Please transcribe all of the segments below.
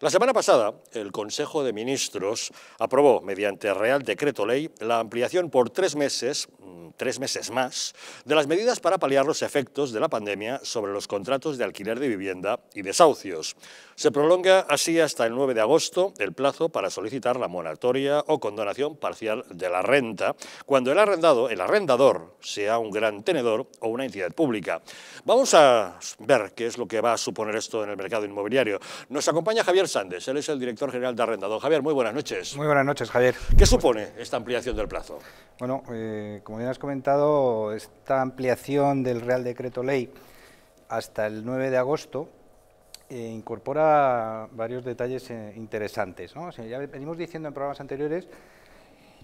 La semana pasada, el Consejo de Ministros aprobó, mediante Real Decreto Ley, la ampliación por tres meses, mm, tres meses más, de las medidas para paliar los efectos de la pandemia sobre los contratos de alquiler de vivienda y desahucios. Se prolonga así hasta el 9 de agosto el plazo para solicitar la moratoria o condonación parcial de la renta, cuando el arrendado, el arrendador, sea un gran tenedor o una entidad pública. Vamos a ver qué es lo que va a suponer esto en el mercado inmobiliario. Nos acompaña Javier él es el director general de Arrendado. Javier, muy buenas noches. Muy buenas noches, Javier. ¿Qué supone esta ampliación del plazo? Bueno, eh, como ya has comentado, esta ampliación del Real Decreto Ley hasta el 9 de agosto eh, incorpora varios detalles eh, interesantes. ya venimos diciendo en programas anteriores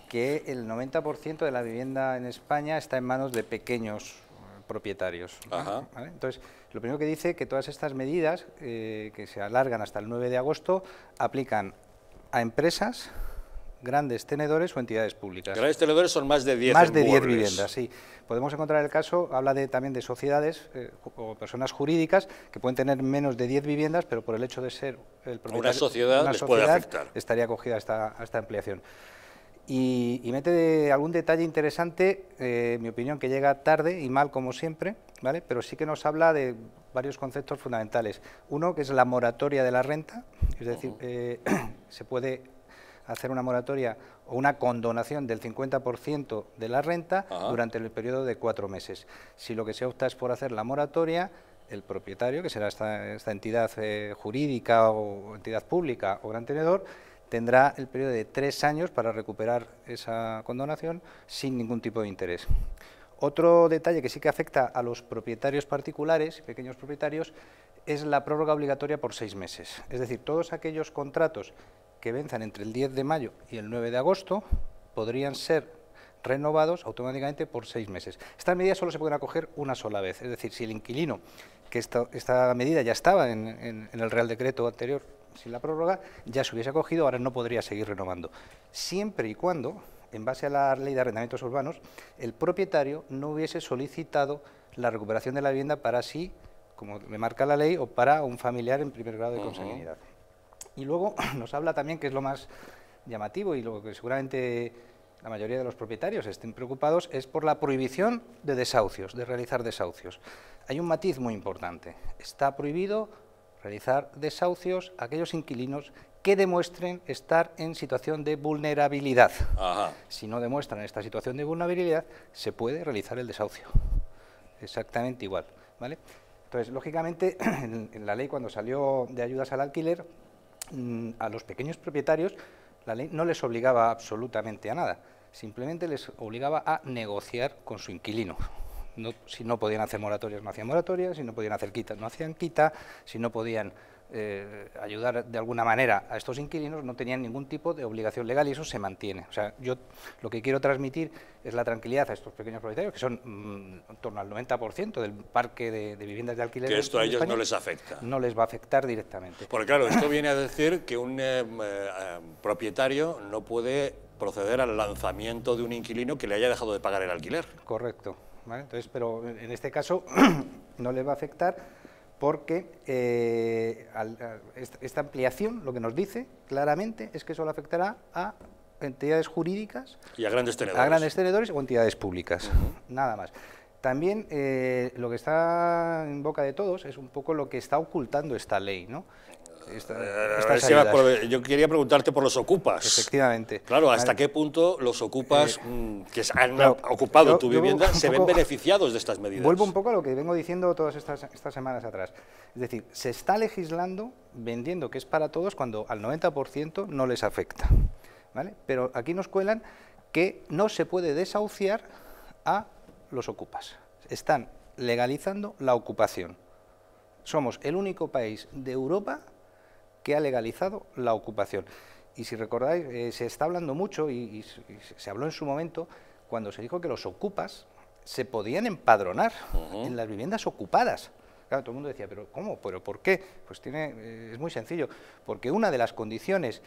que el 90% de la vivienda en España está en manos de pequeños propietarios. Ajá. Entonces, lo primero que dice que todas estas medidas, eh, que se alargan hasta el 9 de agosto, aplican a empresas, grandes tenedores o entidades públicas. Grandes tenedores son más de 10 Más de 10 viviendas, sí. Podemos encontrar el caso, habla de, también de sociedades eh, o personas jurídicas que pueden tener menos de 10 viviendas, pero por el hecho de ser el propietario... Una sociedad, les puede afectar. Estaría acogida esta, a esta ampliación y, mete algún detalle interesante, eh, mi opinión, que llega tarde y mal como siempre, ¿vale? pero sí que nos habla de varios conceptos fundamentales. Uno, que es la moratoria de la renta, es decir, eh, se puede hacer una moratoria o una condonación del 50% de la renta durante el periodo de cuatro meses. Si lo que se opta es por hacer la moratoria, el propietario, que será esta, entidad eh, jurídica o entidad pública o gran tenedor, tendrá el periodo de tres años para recuperar esa condonación sin ningún tipo de interés. Otro detalle que sí que afecta a los propietarios particulares pequeños propietarios es la prórroga obligatoria por seis meses. Es decir, todos aquellos contratos que venzan entre el 10 de mayo y el 9 de agosto podrían ser renovados automáticamente por seis meses. Estas medidas solo se pueden acoger una sola vez, es decir, si el inquilino, que esta, medida ya estaba en el Real Decreto anterior sin la prórroga, ya se hubiese acogido, ahora no podría seguir renovando. Siempre y cuando, en base a la ley de arrendamientos urbanos, el propietario no hubiese solicitado la recuperación de la vivienda para sí, como me marca la ley, o para un familiar en primer grado de consanguinidad. Y luego nos habla también, que es lo más llamativo y lo que seguramente la mayoría de los propietarios estén preocupados, es por la prohibición de desahucios, de realizar desahucios. Hay un matiz muy importante. Está prohibido realizar desahucios a aquellos inquilinos que demuestren estar en situación de vulnerabilidad. Si no demuestran esta situación de vulnerabilidad, se puede realizar el desahucio. Exactamente igual. ¿vale? Entonces, lógicamente, en la ley cuando salió de ayudas al alquiler, mm, a los pequeños propietarios la ley no les obligaba absolutamente a nada, simplemente les obligaba a negociar con su inquilino. No, si no podían hacer moratorias, no hacían moratorias, si no podían hacer quitas, no hacían quita, si no podían eh, ayudar de alguna manera a estos inquilinos, no tenían ningún tipo de obligación legal y eso se mantiene. O sea, yo lo que quiero transmitir es la tranquilidad a estos pequeños propietarios, que son mm, en torno al 90% del parque de, viviendas de alquiler. Que esto a ellos no les afecta. No les va a afectar directamente. Porque claro, esto viene a decir que un eh, eh, propietario no puede proceder al lanzamiento de un inquilino que le haya dejado de pagar el alquiler. Correcto. Entonces, pero en este caso no les va a afectar porque eh, esta ampliación lo que nos dice claramente es que solo afectará a entidades jurídicas y a grandes tenedores, a grandes tenedores o entidades públicas, nada más. También eh, lo que está en boca de todos es un poco lo que está ocultando esta ley, ¿no? yo quería preguntarte por los ocupas. Efectivamente. Claro, ¿hasta qué punto los ocupas eh, mm, que han ocupado tu vivienda se ven beneficiados de estas medidas? Vuelvo un poco a lo que vengo diciendo todas estas, estas semanas atrás. Es decir, se está legislando vendiendo que es para todos cuando al 90% no les afecta. ¿vale? Pero aquí nos cuelan que no se puede desahuciar a los ocupas. Están legalizando la ocupación. Somos el único país de Europa que ha legalizado la ocupación. Y si recordáis, eh, se está hablando mucho y, se habló en su momento cuando se dijo que los ocupas se podían empadronar en las viviendas ocupadas. Claro, todo el mundo decía, pero ¿cómo? ¿Pero por qué? Pues tiene, eh, es muy sencillo, porque una de las condiciones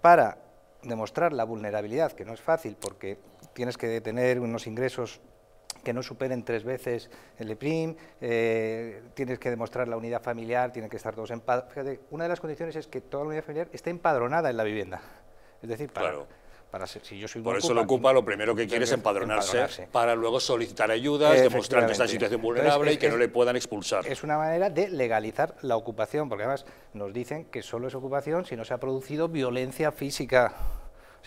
para demostrar la vulnerabilidad, que no es fácil porque tienes que tener unos ingresos que no superen tres veces el EPRIM, eh, tienes que demostrar la unidad familiar, tienen que estar todos empadronados. una de las condiciones es que toda la unidad familiar esté empadronada en la vivienda. Es decir, para, Para ser, si yo soy Por eso lo ocupa, lo primero que quiere es empadronarse, para luego solicitar ayudas, demostrar que está en situación vulnerable y que no le puedan expulsar. Es una manera de legalizar la ocupación, porque además nos dicen que solo es ocupación si no se ha producido violencia física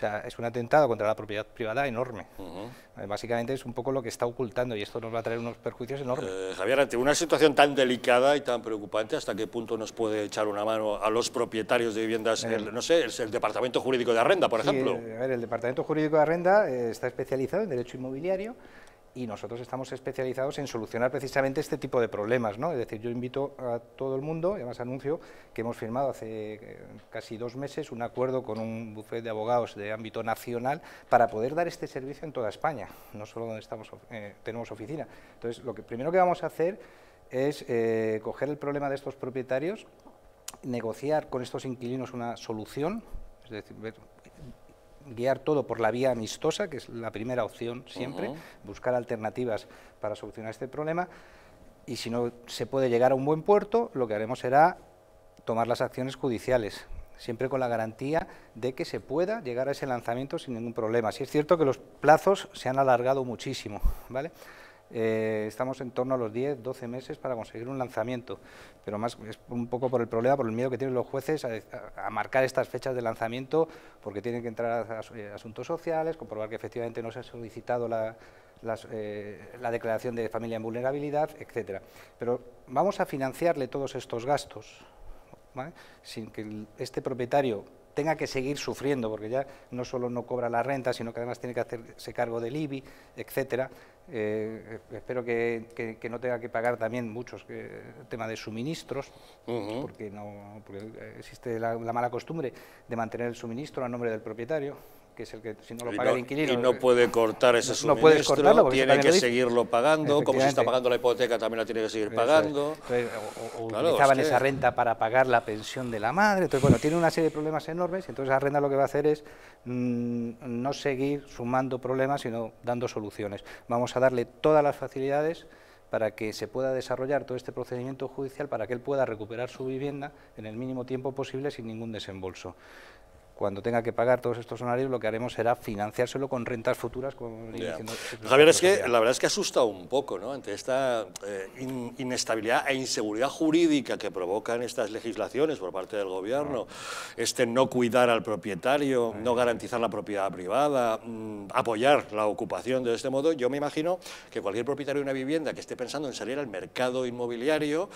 o sea, es un atentado contra la propiedad privada enorme. Eh, básicamente es un poco lo que está ocultando y esto nos va a traer unos perjuicios enormes. Eh, Javier, ante una situación tan delicada y tan preocupante, ¿hasta qué punto nos puede echar una mano a los propietarios de viviendas, eh. el, no sé, el, Departamento Jurídico de Arrenda, por ejemplo? el Departamento Jurídico de Arrenda está especializado en derecho inmobiliario y nosotros estamos especializados en solucionar precisamente este tipo de problemas. ¿no? Es decir, yo invito a todo el mundo, además anuncio que hemos firmado hace eh, casi dos meses un acuerdo con un bufete de abogados de ámbito nacional para poder dar este servicio en toda España, no solo donde estamos, eh, tenemos oficina. Entonces, lo que, primero que vamos a hacer es eh, coger el problema de estos propietarios, negociar con estos inquilinos una solución, es decir, ver guiar todo por la vía amistosa, que es la primera opción siempre, buscar alternativas para solucionar este problema, y si no se puede llegar a un buen puerto, lo que haremos será tomar las acciones judiciales, siempre con la garantía de que se pueda llegar a ese lanzamiento sin ningún problema. Si es cierto que los plazos se han alargado muchísimo, ¿vale? Eh, estamos en torno a los 10, 12 meses para conseguir un lanzamiento, pero más es un poco por el problema, por el miedo que tienen los jueces a, marcar estas fechas de lanzamiento, porque tienen que entrar a, eh, asuntos sociales, comprobar que efectivamente no se ha solicitado eh, la, declaración de familia en vulnerabilidad, etcétera. Pero vamos a financiarle todos estos gastos, sin que este propietario tenga que seguir sufriendo, porque ya no solo no cobra la renta, sino que además tiene que hacerse cargo del IBI, etcétera. Eh, espero que, no tenga que pagar también muchos temas eh, tema de suministros, porque, no, eh, existe la, la mala costumbre de mantener el suministro a nombre del propietario que es el que si no lo paga el inquilino... Y no eh, puede cortar ese suministro, tiene que seguirlo pagando, como si está pagando la hipoteca también la tiene que seguir pagando. o, utilizaban esa renta para pagar la pensión de la madre, entonces bueno, tiene una serie de problemas enormes, y entonces la renta lo que va a hacer es mm, no seguir sumando problemas, sino dando soluciones. Vamos a darle todas las facilidades para que se pueda desarrollar todo este procedimiento judicial para que él pueda recuperar su vivienda en el mínimo tiempo posible sin ningún desembolso cuando tenga que pagar todos estos honorarios, lo que haremos será financiárselo con rentas futuras. Este Javier, es que la verdad es que asusta un poco, ¿no? Ante esta eh, inestabilidad e inseguridad jurídica que provocan estas legislaciones por parte del gobierno, ah. este no cuidar al propietario, no garantizar la propiedad privada, mm, apoyar la ocupación de este modo, yo me imagino que cualquier propietario de una vivienda que esté pensando en salir al mercado inmobiliario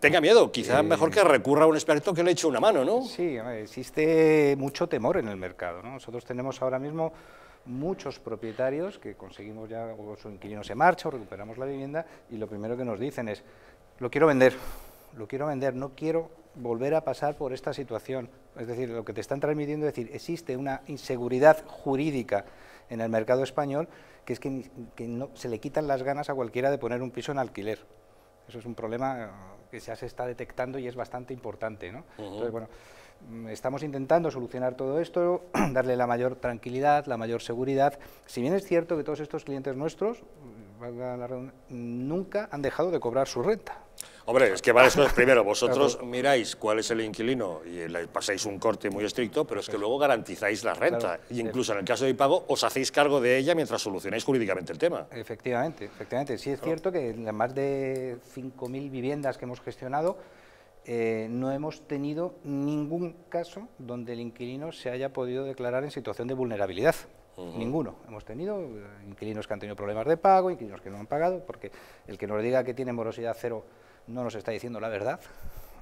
tenga miedo, quizá mejor que recurra a un experto que le eche una mano, ¿no? Sí, existe mucho temor en el mercado. Nosotros tenemos ahora mismo muchos propietarios que conseguimos ya, o su inquilino se marcha, o recuperamos la vivienda, y lo primero que nos dicen es, lo quiero vender, lo quiero vender, no quiero volver a pasar por esta situación. Es decir, lo que te están transmitiendo es decir, existe una inseguridad jurídica en el mercado español que es que, que no, se le quitan las ganas a cualquiera de poner un piso en alquiler. Eso es un problema eh, que ya se está detectando y es bastante importante. ¿no? Entonces, bueno, mm, estamos intentando solucionar todo esto, darle la mayor tranquilidad, la mayor seguridad. Si bien es cierto que todos estos clientes nuestros nunca han dejado de cobrar su renta. Hombre, es que vale, eso primero. Vosotros miráis cuál es el inquilino y le pasáis un corte muy estricto, pero es que luego garantizáis la renta. y incluso en el caso de pago os hacéis cargo de ella mientras solucionáis jurídicamente el tema. Efectivamente, efectivamente. Sí es cierto que en las más de 5.000 viviendas que hemos gestionado, eh, no hemos tenido ningún caso donde el inquilino se haya podido declarar en situación de vulnerabilidad. Ninguno. Hemos tenido eh, inquilinos que han tenido problemas de pago, inquilinos que no han pagado, porque el que nos diga que tiene morosidad cero no nos está diciendo la verdad.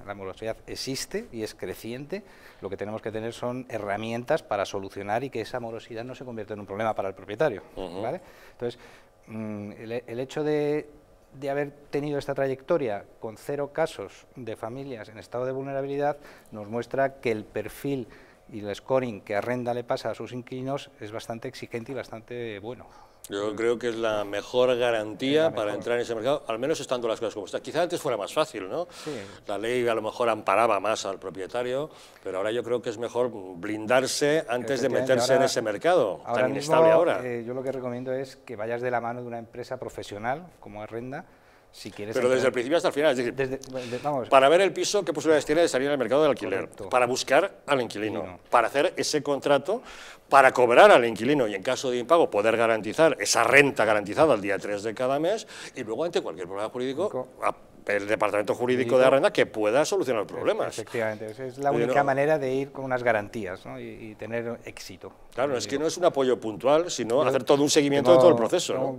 La morosidad existe y es creciente. Lo que tenemos que tener son herramientas para solucionar y que esa morosidad no se convierta en un problema para el propietario. Entonces, mm, el, hecho de, de haber tenido esta trayectoria con cero casos de familias en estado de vulnerabilidad nos muestra que el perfil y el scoring que Arrenda le pasa a sus inquilinos es bastante exigente y bastante bueno. Yo creo que es la mejor garantía para entrar en ese mercado, al menos estando las cosas como están. Quizá antes fuera más fácil, ¿no? La ley a lo mejor amparaba más al propietario, pero ahora yo creo que es mejor blindarse antes de meterse en ese mercado ahora tan inestable ahora. Eh, yo lo que recomiendo es que vayas de la mano de una empresa profesional como Arrenda, pero desde el principio hasta el final. Es decir, para ver el piso, qué posibilidades tiene de salir al mercado del alquiler, para buscar al inquilino, para hacer ese contrato, para cobrar al inquilino y en caso de impago poder garantizar esa renta garantizada al día 3 de cada mes y luego ante cualquier problema jurídico el departamento jurídico de Arrenda que pueda solucionar problemas. Efectivamente, es la única manera de ir con unas garantías y, tener éxito. Claro, es que no es un apoyo puntual, sino hacer todo un seguimiento de todo el proceso. Tengo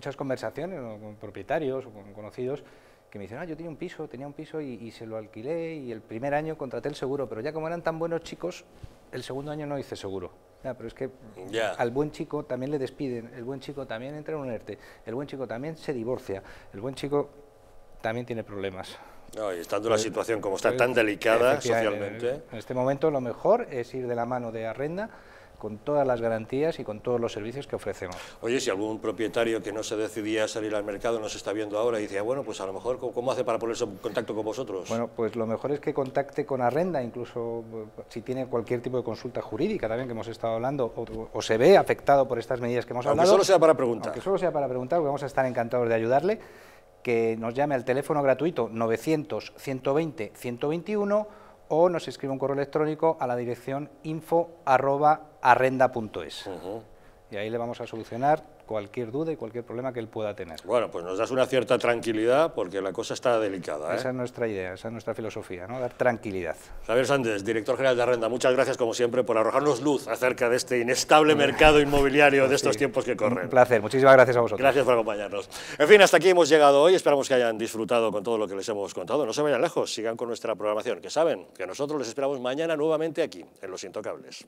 Muchas conversaciones con propietarios o con conocidos que me dicen, ah, yo tenía un piso, tenía un piso y, se lo alquilé y el primer año contraté el seguro, pero ya como eran tan buenos chicos, el segundo año no hice seguro. pero es que al buen chico también le despiden, el buen chico también entra en un ERTE, el buen chico también se divorcia, el buen chico también tiene problemas. No, y estando la eh, situación como está eh, tan delicada socialmente. Eh, en este momento lo mejor es ir de la mano de Arrenda con todas las garantías y con todos los servicios que ofrecemos. Oye, si algún propietario que no se decidía salir al mercado nos está viendo ahora y dice, ah, bueno, pues a lo mejor, ¿cómo hace para ponerse en contacto con vosotros? Bueno, pues lo mejor es que contacte con Arrenda, incluso si tiene cualquier tipo de consulta jurídica también que hemos estado hablando, o, se ve afectado por estas medidas que hemos hablado. Aunque solo sea para preguntar. Que solo sea para preguntar, porque vamos a estar encantados de ayudarle que nos llame al teléfono gratuito 900 120 121 o nos escribe un correo electrónico a la dirección info arroba arrenda.es. Y ahí le vamos a solucionar cualquier duda y cualquier problema que él pueda tener. Bueno, pues nos das una cierta tranquilidad porque la cosa está delicada. ¿eh? Esa es nuestra idea, esa es nuestra filosofía, ¿no? dar tranquilidad. Javier Sánchez, director general de Renda, muchas gracias como siempre por arrojarnos luz acerca de este inestable mercado inmobiliario de estos tiempos que corren. Un placer, muchísimas gracias a vosotros. Gracias por acompañarnos. En fin, hasta aquí hemos llegado hoy, esperamos que hayan disfrutado con todo lo que les hemos contado. No se vayan lejos, sigan con nuestra programación, que saben que nosotros les esperamos mañana nuevamente aquí, en Los Intocables.